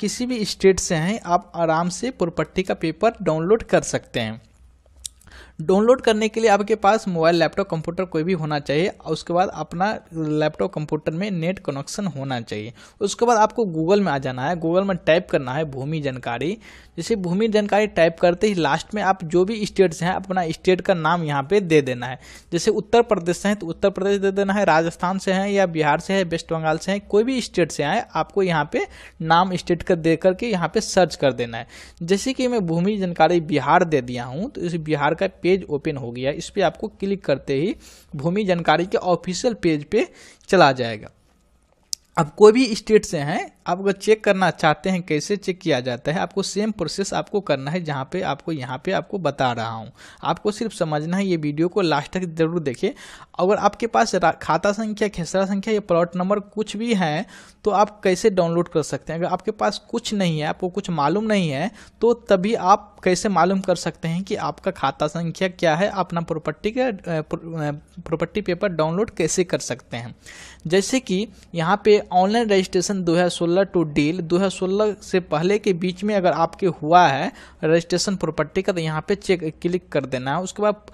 किसी भी स्टेट से हैं आप आराम से प्रॉपर्टी का पेपर डाउनलोड कर सकते हैं डाउनलोड करने के लिए आपके पास मोबाइल लैपटॉप कंप्यूटर कोई भी होना चाहिए उसके बाद अपना लैपटॉप कंप्यूटर में नेट कनेक्शन होना चाहिए उसके बाद आपको गूगल में आ जाना है गूगल में टाइप करना है भूमि जानकारी जैसे भूमि जानकारी टाइप करते ही लास्ट में आप जो भी स्टेट से हैं अपना स्टेट का नाम यहाँ पे दे देना है जैसे उत्तर प्रदेश से हैं तो उत्तर प्रदेश दे देना है राजस्थान से हैं या बिहार से है वेस्ट बंगाल से हैं कोई भी स्टेट से आए आपको यहाँ पे नाम स्टेट का दे करके यहाँ पे सर्च कर देना है जैसे कि मैं भूमि जानकारी बिहार दे दिया हूँ तो इस बिहार का पेज ओपन हो गया इस पर आपको क्लिक करते ही भूमि जानकारी के ऑफिशियल पेज पे चला जाएगा अब कोई भी स्टेट से हैं आप अगर चेक करना चाहते हैं कैसे चेक किया जाता है आपको सेम प्रोसेस आपको करना है जहाँ पे आपको यहाँ पे आपको बता रहा हूँ आपको सिर्फ समझना है ये वीडियो को लास्ट तक ज़रूर देखें अगर आपके पास खाता संख्या खेसरा संख्या या प्लॉट नंबर कुछ भी है तो आप कैसे डाउनलोड कर सकते हैं अगर आपके पास कुछ नहीं है आपको कुछ मालूम नहीं है तो तभी आप कैसे मालूम कर सकते हैं कि आपका खाता संख्या क्या है अपना प्रॉपर्टी का प्रॉपर्टी पेपर डाउनलोड कैसे कर सकते हैं जैसे कि यहाँ पे ऑनलाइन रजिस्ट्रेशन दो 2016 टू डील 2016 से पहले के बीच में अगर आपके हुआ है रजिस्ट्रेशन प्रॉपर्टी का तो यहाँ पे चेक क्लिक कर देना है उसके बाद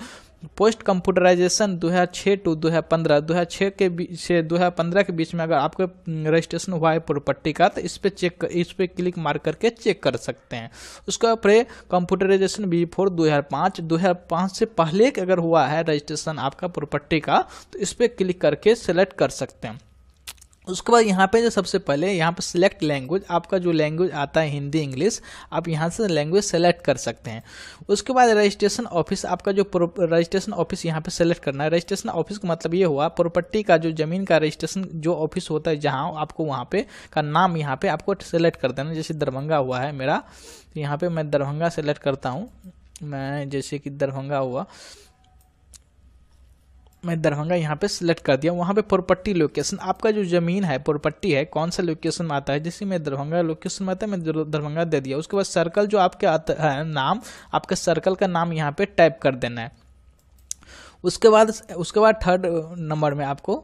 पोस्ट कंप्यूटराइजेशन 2006 टू 2015 2006 के बीच से 2015 के बीच में अगर आपका रजिस्ट्रेशन हुआ है प्रॉपर्टी का तो इस पर चेक इस पर क्लिक मार करके चेक कर सकते हैं बाद प्रे कंप्यूटराइजेशन बी फोर दो से पहले अगर हुआ है रजिस्ट्रेशन आपका प्रॉपर्टी का तो इस पर क्लिक करके सेलेक्ट कर सकते हैं उसके बाद यहाँ पे जो सबसे पहले यहाँ पे सिलेक्ट लैंग्वेज आपका जो लैंग्वेज आता है हिंदी इंग्लिश आप यहाँ से लैंग्वेज सेलेक्ट कर सकते हैं उसके बाद रजिस्ट्रेशन ऑफिस आपका जो रजिस्ट्रेशन ऑफिस यहाँ पे सेलेक्ट करना है रजिस्ट्रेशन ऑफिस का मतलब ये हुआ प्रॉपर्टी का जो ज़मीन का रजिस्ट्रेशन जो ऑफिस होता है जहाँ आपको वहाँ पे का नाम यहाँ पे आपको सेलेक्ट कर देना जैसे दरभंगा हुआ है मेरा तो यहाँ पर मैं दरभंगा सेलेक्ट करता हूँ मैं जैसे कि दरभंगा हुआ मैं दरभंगा यहाँ पे सिलेक्ट कर दिया वहाँ पे प्रॉपर्टी लोकेशन आपका जो ज़मीन है प्रॉपर्टी है कौन सा लोकेशन में आता है जिससे मैं दरभंगा लोकेशन में आता है मैं दरभंगा दे दिया उसके बाद सर्कल जो आपके आता है नाम आपके सर्कल का नाम यहाँ पे टाइप कर देना है उसके बाद उसके बाद थर्ड नंबर में आपको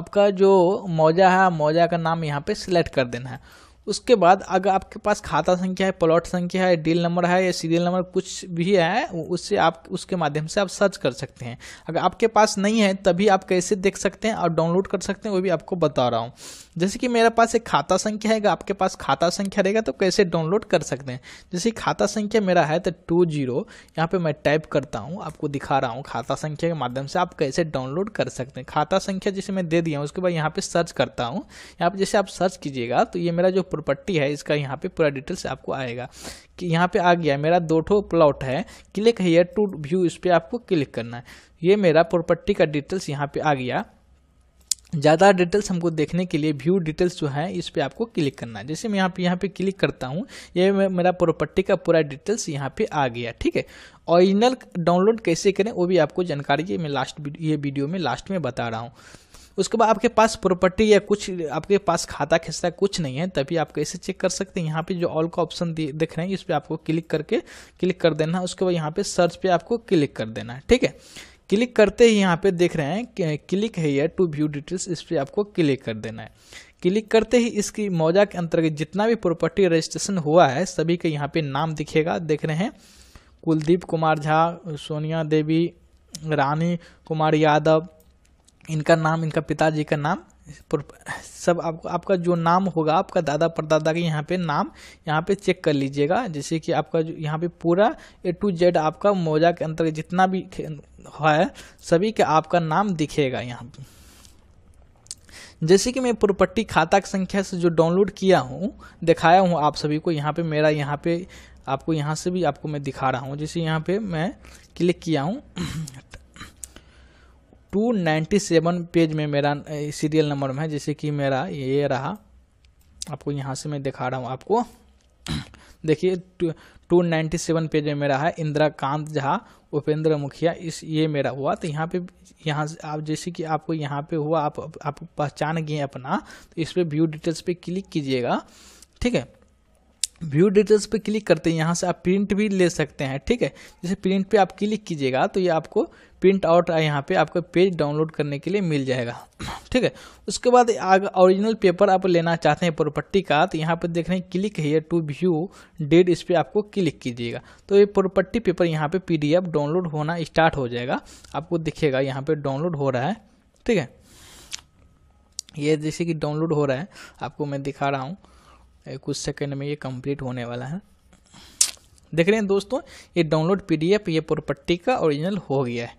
आपका जो मौजा है मौजा का नाम यहाँ पे सिलेक्ट कर देना है उसके बाद अगर आपके पास खाता संख्या है प्लॉट संख्या है डील नंबर है या सीरियल नंबर कुछ भी है उससे आप उसके माध्यम से आप सर्च कर सकते हैं अगर आपके पास नहीं है तभी आप कैसे देख सकते हैं और डाउनलोड कर सकते हैं वो भी आपको बता रहा हूँ जैसे कि मेरे पास एक खाता संख्या है आपके पास खाता संख्या रहेगा तो कैसे डाउनलोड कर सकते हैं जैसे खाता संख्या मेरा है तो टू जीरो यहाँ पर मैं टाइप करता हूँ आपको दिखा रहा हूँ खाता संख्या के माध्यम से आप कैसे डाउनलोड कर सकते हैं खाता संख्या जैसे मैं दे दिया हूँ उसके बाद यहाँ पर सर्च करता हूँ यहाँ पर जैसे आप सर्च कीजिएगा तो ये मेरा जो प्रॉपर्टी है इसका यहाँ पर पूरा डिटेल्स आपको आएगा कि यहाँ पर आ गया मेरा दो ठो प्लॉट है क्लिक हेयर टू व्यू इस पर आपको क्लिक करना है ये मेरा प्रॉपर्टी का डिटेल्स यहाँ पे आ गया ज़्यादा डिटेल्स हमको देखने के लिए व्यू डिटेल्स जो है इस पर आपको क्लिक करना है जैसे मैं यहाँ पे यहाँ पे क्लिक करता हूँ ये मेरा प्रॉपर्टी का पूरा डिटेल्स यहाँ पे आ गया ठीक है ओरिजिनल डाउनलोड कैसे करें वो भी आपको जानकारी मैं लास्ट ये वीडियो में लास्ट में बता रहा हूँ उसके बाद आपके पास प्रॉपर्टी या कुछ आपके पास खाता खिस्सा कुछ नहीं है तभी आप कैसे चेक कर सकते हैं यहाँ पे जो ऑल का ऑप्शन दिख रहे हैं इस पर आपको क्लिक करके क्लिक कर देना है उसके बाद यहाँ पे सर्च पे आपको क्लिक कर देना है ठीक है क्लिक करते ही यहाँ पे देख रहे हैं क्लिक है यह टू व्यू डिटेल्स इस पर आपको क्लिक कर देना है क्लिक करते ही इसकी मौजा के अंतर्गत जितना भी प्रॉपर्टी रजिस्ट्रेशन हुआ है सभी के यहाँ पे नाम दिखेगा देख रहे हैं कुलदीप कुमार झा सोनिया देवी रानी कुमार यादव इनका नाम इनका पिताजी का नाम सब आपको आपका जो नाम होगा आपका दादा परदादा के यहाँ पे नाम यहाँ पे चेक कर लीजिएगा जैसे कि आपका जो यहाँ पे पूरा ए टू जेड आपका मोजा के अंतर्गत जितना भी है सभी का आपका नाम दिखेगा यहाँ पे जैसे कि मैं प्रॉपर्टी खाता की संख्या से जो डाउनलोड किया हूँ दिखाया हूँ आप सभी को यहाँ पे मेरा यहाँ पे आपको यहाँ से भी आपको मैं दिखा रहा हूँ जैसे यहाँ पे मैं क्लिक किया हूँ टू नाइन्टी सेवन पेज में मेरा सीरियल नंबर में है जैसे कि मेरा ये रहा आपको यहाँ से मैं दिखा रहा हूँ आपको देखिए टू नाइन्टी सेवन पेज में मेरा है इंदिरा कांत झा उपेंद्र मुखिया इस ये मेरा हुआ तो यहाँ पे यहाँ से आप जैसे कि आपको यहाँ पे हुआ आप आप पहचान गए अपना तो इस पर व्यू डिटेल्स पे क्लिक कीजिएगा ठीक है व्यू डिटेल्स पे क्लिक करते हैं यहाँ से आप प्रिंट भी ले सकते हैं ठीक है जैसे प्रिंट पे आप क्लिक कीजिएगा तो ये आपको प्रिंट आउट यहाँ पे आपको पेज डाउनलोड करने के लिए मिल जाएगा ठीक है उसके बाद आगे ओरिजिनल पेपर आप लेना चाहते हैं प्रॉपर्टी का तो यहाँ पे देख रहे हैं क्लिक है टू व्यू डेट इस पर आपको क्लिक कीजिएगा तो ये प्रॉपर्टी पेपर यहाँ पे पी डाउनलोड होना स्टार्ट हो जाएगा आपको दिखेगा यहाँ पर डाउनलोड हो रहा है ठीक है ये जैसे कि डाउनलोड हो रहा है आपको मैं दिखा रहा हूँ कुछ सेकंड में ये कंप्लीट होने वाला है देख रहे हैं दोस्तों ये डाउनलोड पीडीएफ ये प्रॉपर्टी का ओरिजिनल हो गया है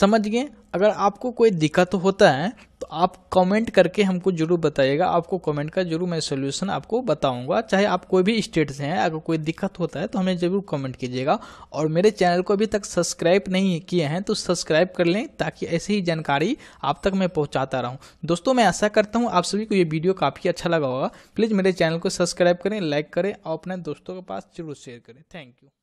समझ गए अगर आपको कोई दिक्कत होता है तो आप कमेंट करके हमको जरूर बताइएगा आपको कमेंट का जरूर मैं सोल्यूशन आपको बताऊंगा चाहे आप कोई भी स्टेट से हैं अगर कोई दिक्कत होता है तो हमें जरूर कमेंट कीजिएगा और मेरे चैनल को अभी तक सब्सक्राइब नहीं किए हैं तो सब्सक्राइब कर लें ताकि ऐसी ही जानकारी आप तक मैं पहुँचाता रहूँ दोस्तों मैं आशा करता हूँ आप सभी को ये वीडियो काफ़ी अच्छा लगा होगा प्लीज़ मेरे चैनल को सब्सक्राइब करें लाइक करें और अपने दोस्तों के पास जरूर शेयर करें थैंक यू